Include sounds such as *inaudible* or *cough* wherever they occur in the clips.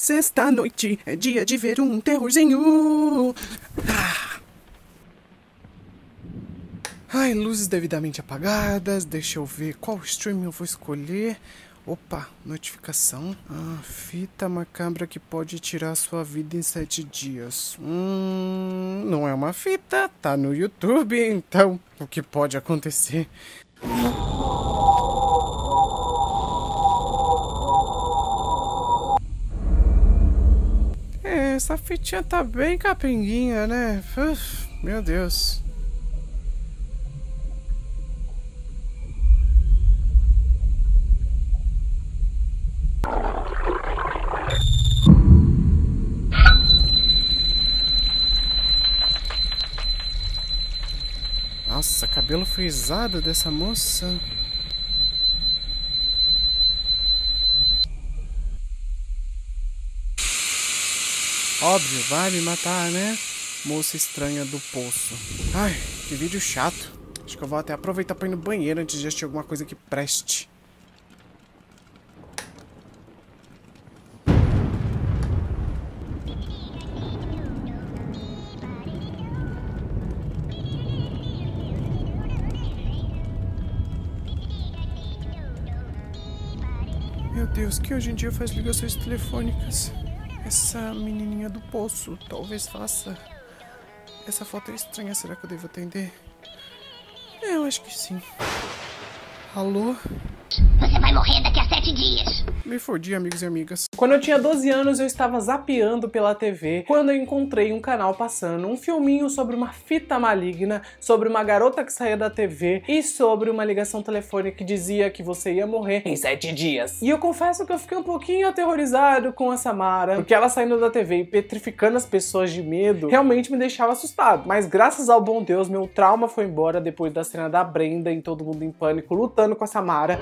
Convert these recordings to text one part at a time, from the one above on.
Sexta noite é dia de ver um terrorzinho. Ah. Ai, luzes devidamente apagadas. Deixa eu ver qual stream eu vou escolher. Opa, notificação. Ah, fita macabra que pode tirar sua vida em sete dias. Hum, não é uma fita, tá no YouTube, então o que pode acontecer? essa fitinha tá bem capinguinha, né? Uf, meu Deus. Nossa, cabelo frisado dessa moça. Óbvio, vai me matar, né? Moça estranha do poço. Ai, que vídeo chato. Acho que eu vou até aproveitar pra ir no banheiro antes de assistir alguma coisa que preste. Meu Deus, que hoje em dia faz ligações telefônicas. Essa menininha do poço talvez faça. Essa foto é estranha, será que eu devo atender? Eu acho que sim. Alô? Você vai morrer daqui a sete dias. Me fodi, amigos e amigas. Quando eu tinha 12 anos, eu estava zapeando pela TV quando eu encontrei um canal passando um filminho sobre uma fita maligna, sobre uma garota que saía da TV e sobre uma ligação telefônica que dizia que você ia morrer em 7 dias. E eu confesso que eu fiquei um pouquinho aterrorizado com a Samara, porque ela saindo da TV e petrificando as pessoas de medo realmente me deixava assustado. Mas graças ao bom Deus, meu trauma foi embora depois da cena da Brenda em Todo Mundo em Pânico lutando com a Samara.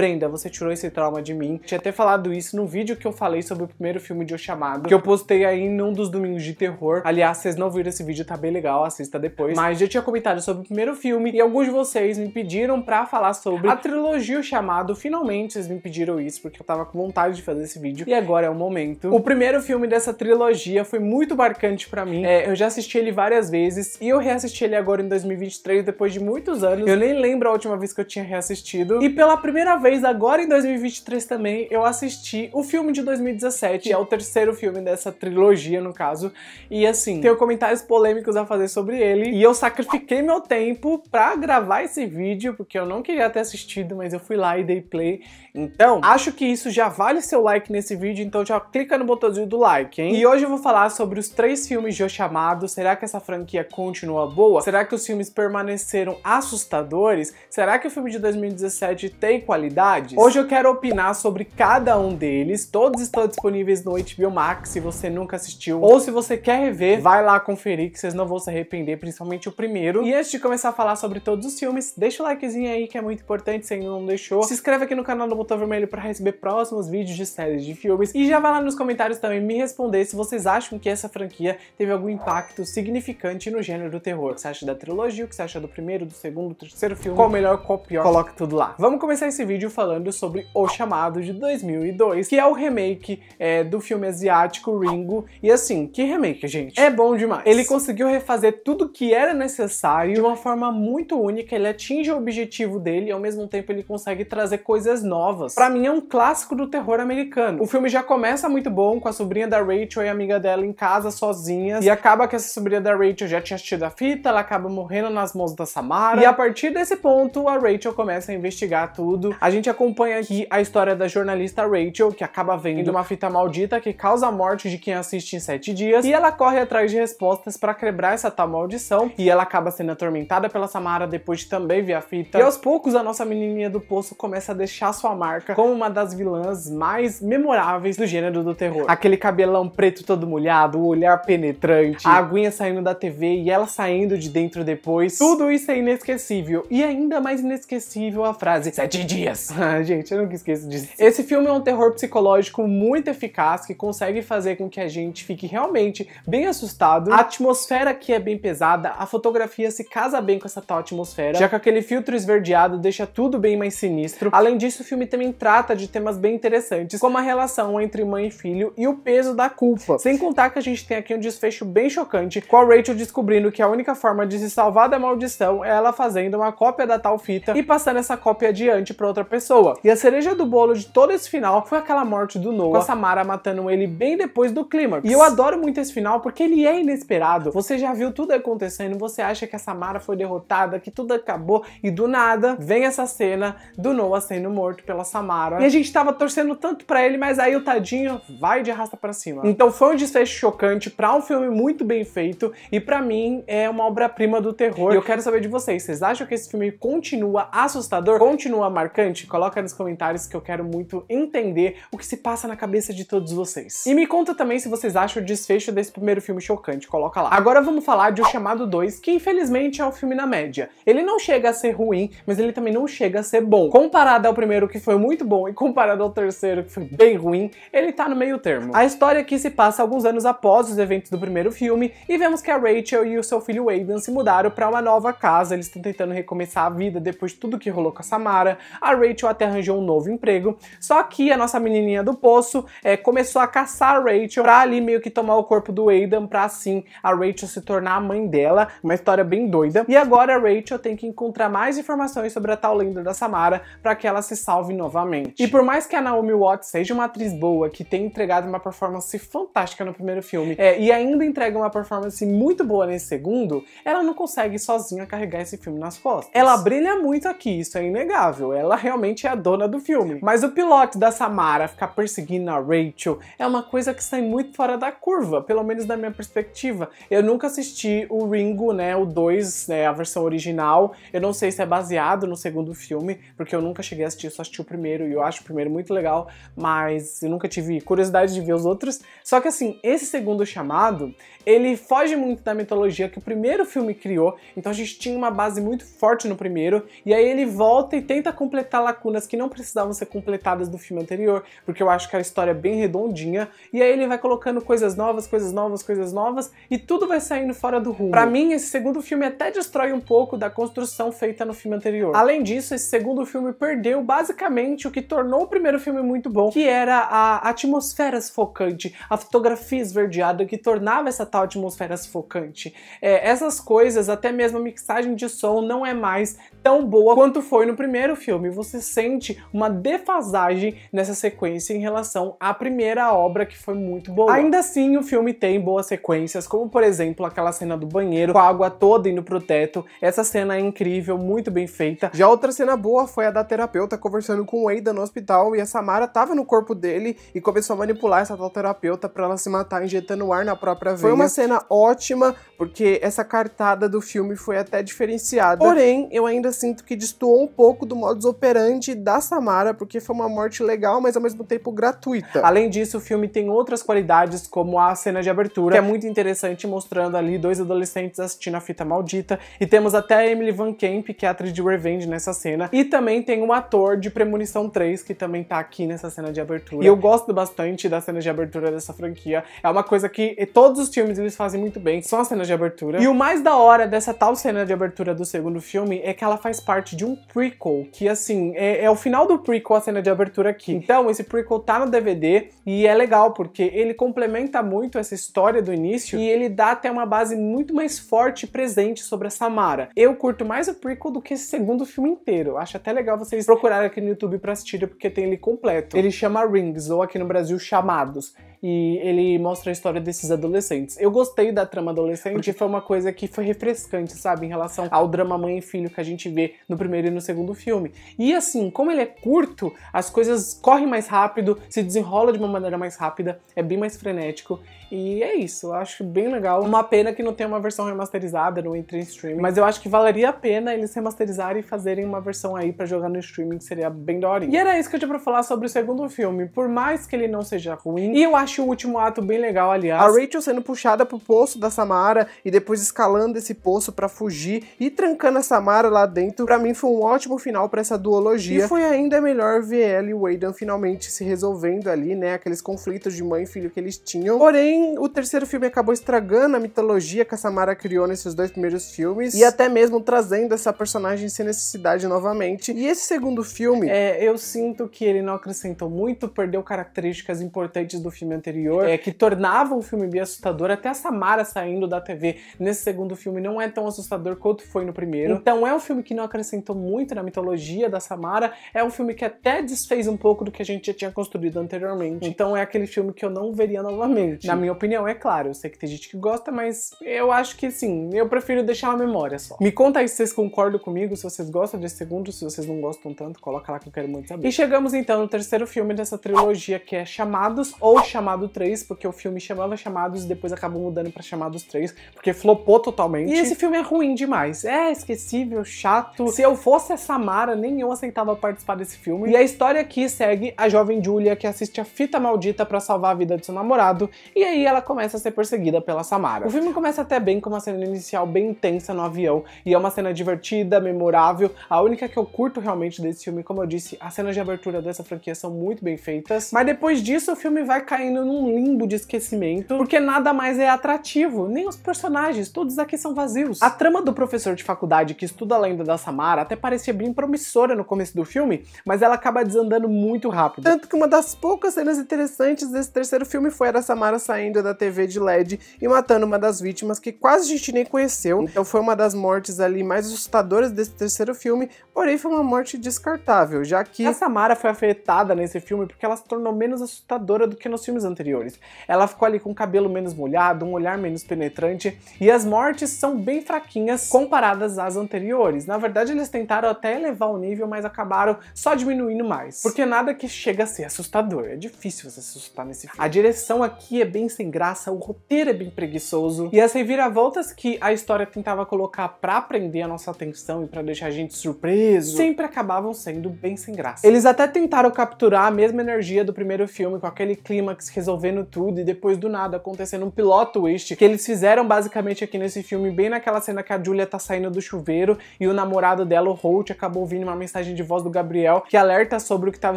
Brenda, você tirou esse trauma de mim. tinha até falado isso no vídeo que eu falei sobre o primeiro filme de O Chamado, que eu postei aí num dos domingos de terror. Aliás, vocês não viram esse vídeo, tá bem legal, assista depois. Mas já tinha comentado sobre o primeiro filme e alguns de vocês me pediram pra falar sobre a trilogia O Chamado. Finalmente vocês me pediram isso, porque eu tava com vontade de fazer esse vídeo e agora é o momento. O primeiro filme dessa trilogia foi muito marcante pra mim. É, eu já assisti ele várias vezes e eu reassisti ele agora em 2023, depois de muitos anos. Eu nem lembro a última vez que eu tinha reassistido. E pela primeira vez vez agora em 2023 também, eu assisti o filme de 2017, que é o terceiro filme dessa trilogia, no caso. E assim, tenho comentários polêmicos a fazer sobre ele. E eu sacrifiquei meu tempo pra gravar esse vídeo, porque eu não queria ter assistido, mas eu fui lá e dei play. Então, acho que isso já vale seu like nesse vídeo, então já clica no botãozinho do like, hein? E hoje eu vou falar sobre os três filmes de O Chamado. Será que essa franquia continua boa? Será que os filmes permaneceram assustadores? Será que o filme de 2017 tem qualidades? Hoje eu quero opinar sobre cada um deles. Todos estão disponíveis no HBO Max, se você nunca assistiu. Ou se você quer rever, vai lá conferir que vocês não vão se arrepender, principalmente o primeiro. E antes de começar a falar sobre todos os filmes, deixa o likezinho aí que é muito importante, se ainda não deixou. Se inscreve aqui no canal do botão vermelho para receber próximos vídeos de séries de filmes e já vai lá nos comentários também me responder se vocês acham que essa franquia teve algum impacto significante no gênero do terror. O que você acha da trilogia, o que você acha do primeiro, do segundo, do terceiro filme, qual o melhor, qual o pior, coloca tudo lá. Vamos começar esse vídeo falando sobre O Chamado de 2002, que é o remake é, do filme asiático Ringo. E assim, que remake, gente? É bom demais. Ele conseguiu refazer tudo que era necessário de uma forma muito única, ele atinge o objetivo dele e ao mesmo tempo ele consegue trazer coisas novas novas, para mim é um clássico do terror americano. O filme já começa muito bom com a sobrinha da Rachel e a amiga dela em casa sozinhas e acaba que essa sobrinha da Rachel já tinha assistido a fita, ela acaba morrendo nas mãos da Samara e a partir desse ponto a Rachel começa a investigar tudo. A gente acompanha aqui a história da jornalista Rachel que acaba vendo uma fita maldita que causa a morte de quem assiste em sete dias e ela corre atrás de respostas para quebrar essa tal maldição e ela acaba sendo atormentada pela Samara depois de também ver a fita. E aos poucos a nossa menininha do poço começa a deixar sua marca como uma das vilãs mais memoráveis do gênero do terror. Aquele cabelão preto todo molhado, o olhar penetrante, a aguinha saindo da TV e ela saindo de dentro depois. Tudo isso é inesquecível. E ainda mais inesquecível a frase Sete dias. *laughs* Ah, gente, eu nunca esqueço disso. Esse filme é um terror psicológico muito eficaz que consegue fazer com que a gente fique realmente bem assustado. A atmosfera aqui é bem pesada, a fotografia se casa bem com essa tal atmosfera, já que aquele filtro esverdeado deixa tudo bem mais sinistro. Além disso, o filme também trata de temas bem interessantes, como a relação entre mãe e filho e o peso da culpa. Sem contar que a gente tem aqui um desfecho bem chocante, com a Rachel descobrindo que a única forma de se salvar da maldição é ela fazendo uma cópia da tal fita e passando essa cópia adiante para outra pessoa. E a cereja do bolo de todo esse final foi aquela morte do Noah, com a Samara matando ele bem depois do clímax. E eu adoro muito esse final porque ele é inesperado. Você já viu tudo acontecendo, você acha que a Samara foi derrotada, que tudo acabou e do nada vem essa cena do Noah sendo morto pela pela Samara. E a gente tava torcendo tanto para ele, mas aí o tadinho vai de rasta para cima. Então foi um desfecho chocante para um filme muito bem feito e para mim é uma obra-prima do terror. E eu quero saber de vocês, vocês acham que esse filme continua assustador? Continua marcante? Coloca nos comentários que eu quero muito entender o que se passa na cabeça de todos vocês. E me conta também se vocês acham o desfecho desse primeiro filme chocante, coloca lá. Agora vamos falar de O Chamado 2, que infelizmente é um filme na média. Ele não chega a ser ruim, mas ele também não chega a ser bom. Comparado ao primeiro que foi foi muito bom e comparado ao terceiro, que foi bem ruim, ele tá no meio termo. A história aqui se passa alguns anos após os eventos do primeiro filme e vemos que a Rachel e o seu filho Aidan se mudaram para uma nova casa, eles estão tentando recomeçar a vida depois de tudo que rolou com a Samara. A Rachel até arranjou um novo emprego, só que a nossa menininha do poço é, começou a caçar a Rachel pra ali meio que tomar o corpo do Aidan pra assim a Rachel se tornar a mãe dela, uma história bem doida. E agora a Rachel tem que encontrar mais informações sobre a tal lenda da Samara para que ela se salve novamente. E por mais que a Naomi Watts seja uma atriz boa, que tem entregado uma performance fantástica no primeiro filme, é, e ainda entrega uma performance muito boa nesse segundo, ela não consegue sozinha carregar esse filme nas costas. Ela brilha muito aqui, isso é inegável. Ela realmente é a dona do filme. Mas o pilote da Samara ficar perseguindo a Rachel é uma coisa que sai muito fora da curva, pelo menos da minha perspectiva. Eu nunca assisti o Ringo, né, o 2, né, a versão original. Eu não sei se é baseado no segundo filme, porque eu nunca cheguei a assistir, só assisti o primeiro e eu acho o primeiro muito legal, mas eu nunca tive curiosidade de ver os outros. Só que assim, esse segundo chamado, ele foge muito da mitologia que o primeiro filme criou, então a gente tinha uma base muito forte no primeiro, e aí ele volta e tenta completar lacunas que não precisavam ser completadas do filme anterior, porque eu acho que a história é bem redondinha, e aí ele vai colocando coisas novas, coisas novas, coisas novas, e tudo vai saindo fora do rumo. Para mim, esse segundo filme até destrói um pouco da construção feita no filme anterior. Além disso, esse segundo filme perdeu basicamente basicamente o que tornou o primeiro filme muito bom, que era a atmosfera sufocante, a fotografia esverdeada que tornava essa tal atmosfera sufocante. É, essas coisas, até mesmo a mixagem de som, não é mais tão boa quanto foi no primeiro filme. Você sente uma defasagem nessa sequência em relação à primeira obra, que foi muito boa. Ainda assim, o filme tem boas sequências, como por exemplo aquela cena do banheiro com a água toda indo pro teto. Essa cena é incrível, muito bem feita. Já outra cena boa foi a da terapeuta conversando com o Ada no hospital e a Samara tava no corpo dele e começou a manipular essa tal terapeuta pra ela se matar, injetando ar na própria veia. Foi uma cena ótima, porque essa cartada do filme foi até diferenciada. Porém, eu ainda sinto que destoou um pouco do modus operandi da Samara, porque foi uma morte legal, mas ao mesmo tempo gratuita. Além disso, o filme tem outras qualidades, como a cena de abertura, que é muito interessante, mostrando ali dois adolescentes assistindo a fita maldita. E temos até a Emily Van Camp, que é atriz de Revenge nessa cena. E também tem um ator de Premonição 3, que também tá aqui nessa cena de abertura. E eu gosto bastante da cena de abertura dessa franquia. É uma coisa que todos os filmes eles fazem muito bem, são as cenas de abertura. E o mais da hora dessa tal cena de abertura do segundo filme é que ela faz parte de um prequel, que assim, é, é o final do prequel a cena de abertura aqui. Então, esse prequel tá no DVD e é legal, porque ele complementa muito essa história do início e ele dá até uma base muito mais forte e presente sobre a Samara. Eu curto mais o prequel do que esse segundo filme inteiro. Acho até legal vocês procurarem aqui no YouTube para assistir porque tem ele completo. Ele chama Rings, ou aqui no Brasil, Chamados e ele mostra a história desses adolescentes. Eu gostei da trama adolescente, porque foi uma coisa que foi refrescante, sabe, em relação ao drama mãe e filho que a gente vê no primeiro e no segundo filme. E assim, como ele é curto, as coisas correm mais rápido, se desenrola de uma maneira mais rápida, é bem mais frenético e é isso, eu acho bem legal. Uma pena que não tem uma versão remasterizada no entre em streaming, mas eu acho que valeria a pena eles remasterizarem e fazerem uma versão aí para jogar no streaming, que seria bem daorinha. E era isso que eu tinha pra falar sobre o segundo filme, por mais que ele não seja ruim, e eu acho acho o último ato bem legal, aliás. A Rachel sendo puxada pro poço da Samara e depois escalando esse poço para fugir e trancando a Samara lá dentro, para mim foi um ótimo final para essa duologia. E foi ainda melhor ver ela e o finalmente se resolvendo ali, né? Aqueles conflitos de mãe e filho que eles tinham. Porém, o terceiro filme acabou estragando a mitologia que a Samara criou nesses dois primeiros filmes e até mesmo trazendo essa personagem sem necessidade novamente. E esse segundo filme, é, eu sinto que ele não acrescentou muito, perdeu características importantes do filme anterior, é, que tornava o filme bem assustador, até a Samara saindo da TV nesse segundo filme não é tão assustador quanto foi no primeiro. Então é um filme que não acrescentou muito na mitologia da Samara, é um filme que até desfez um pouco do que a gente já tinha construído anteriormente. Então é aquele filme que eu não veria novamente. Na minha opinião, é claro, eu sei que tem gente que gosta, mas eu acho que sim, eu prefiro deixar a memória só. Me conta aí se vocês concordam comigo, se vocês gostam desse segundo, se vocês não gostam tanto, coloca lá que eu quero muito saber. E chegamos então no terceiro filme dessa trilogia que é Chamados ou Chamados Chamado 3, porque o filme chamava Chamados e depois acabou mudando para Chamados 3, porque flopou totalmente. E esse filme é ruim demais. É esquecível, chato. Se eu fosse a Samara, nem eu aceitava participar desse filme. E a história aqui segue a jovem Julia que assiste a fita maldita para salvar a vida de seu namorado, e aí ela começa a ser perseguida pela Samara. O filme começa até bem com uma cena inicial bem intensa no avião, e é uma cena divertida, memorável. A única que eu curto realmente desse filme, como eu disse, as cenas de abertura dessa franquia são muito bem feitas. Mas depois disso, o filme vai caindo mergulham num limbo de esquecimento, porque nada mais é atrativo, nem os personagens, todos aqui são vazios. A trama do professor de faculdade que estuda a lenda da Samara até parecia bem promissora no começo do filme, mas ela acaba desandando muito rápido. Tanto que uma das poucas cenas interessantes desse terceiro filme foi a da Samara saindo da TV de LED e matando uma das vítimas que quase a gente nem conheceu, então foi uma das mortes ali mais assustadoras desse terceiro filme, porém foi uma morte descartável, já que a Samara foi afetada nesse filme porque ela se tornou menos assustadora do que nos filmes anteriores. Ela ficou ali com o cabelo menos molhado, um olhar menos penetrante e as mortes são bem fraquinhas comparadas às anteriores. Na verdade, eles tentaram até elevar o nível, mas acabaram só diminuindo mais. Porque nada que chega a ser assustador. É difícil você se assustar nesse filme. A direção aqui é bem sem graça, o roteiro é bem preguiçoso e as reviravoltas que a história tentava colocar para prender a nossa atenção e para deixar a gente surpreso sempre acabavam sendo bem sem graça. Eles até tentaram capturar a mesma energia do primeiro filme com aquele clímax que resolvendo tudo e depois do nada acontecendo um piloto twist que eles fizeram basicamente aqui nesse filme, bem naquela cena que a Julia tá saindo do chuveiro e o namorado dela, o Holt, acabou ouvindo uma mensagem de voz do Gabriel que alerta sobre o que estava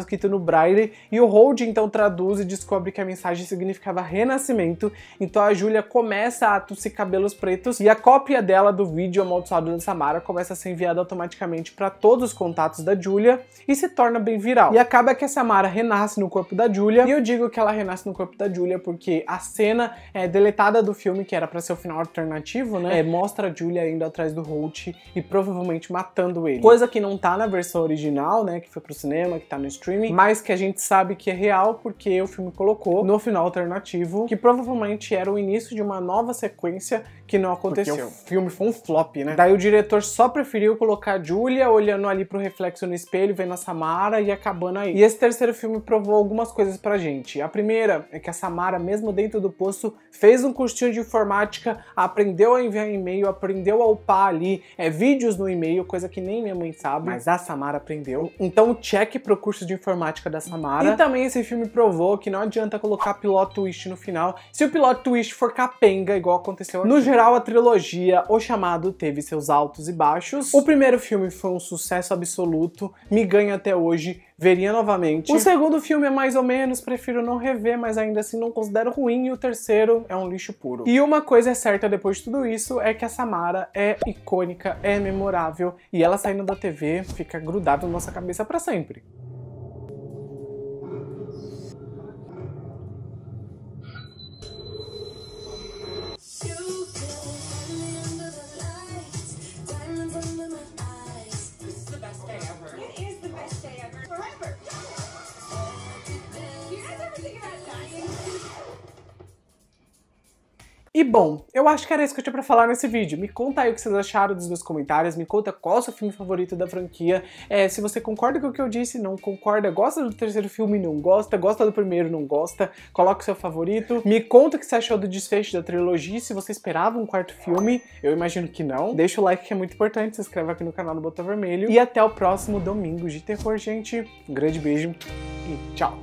escrito no Braille e o Holt então traduz e descobre que a mensagem significava renascimento. Então a Julia começa a tossir cabelos pretos e a cópia dela do vídeo amaldiçoado da Samara começa a ser enviada automaticamente para todos os contatos da Julia e se torna bem viral. E acaba que a Samara renasce no corpo da Julia e eu digo que ela renasce no corpo da Julia, porque a cena é, deletada do filme, que era para ser o final alternativo, né? É, mostra a Julia indo atrás do Holt e provavelmente matando ele. Coisa que não tá na versão original, né? Que foi pro cinema, que tá no streaming, mas que a gente sabe que é real, porque o filme colocou no final alternativo, que provavelmente era o início de uma nova sequência que não aconteceu. Porque o filme foi um flop, né? Daí o diretor só preferiu colocar a Julia olhando ali pro reflexo no espelho, vendo a Samara e acabando aí. E esse terceiro filme provou algumas coisas pra gente. A primeira loucura é que a Samara, mesmo dentro do poço, fez um cursinho de informática, aprendeu a enviar e-mail, aprendeu a upar ali é, vídeos no e-mail, coisa que nem minha mãe sabe, mas a Samara aprendeu. Então, check pro curso de informática da Samara. E também esse filme provou que não adianta colocar piloto twist no final se o piloto twist for capenga, igual aconteceu aqui. No geral, a trilogia O Chamado teve seus altos e baixos. O primeiro filme foi um sucesso absoluto, me ganha até hoje veria novamente. O segundo filme é mais ou menos, prefiro não rever, mas ainda assim não considero ruim. E o terceiro é um lixo puro. E uma coisa é certa depois de tudo isso é que a Samara é icônica, é memorável e ela saindo da TV fica grudada na nossa cabeça para sempre. E bom, eu acho que era isso que eu tinha pra falar nesse vídeo. Me conta aí o que vocês acharam dos meus comentários, me conta qual é o seu filme favorito da franquia, é, se você concorda com o que eu disse, não concorda, gosta do terceiro filme, não gosta, gosta do primeiro, não gosta, coloca o seu favorito. Me conta o que você achou do desfecho da trilogia, se você esperava um quarto filme, eu imagino que não. Deixa o like que é muito importante, se inscreve aqui no canal do Botão Vermelho e até o próximo domingo de terror, gente. Um grande beijo e tchau!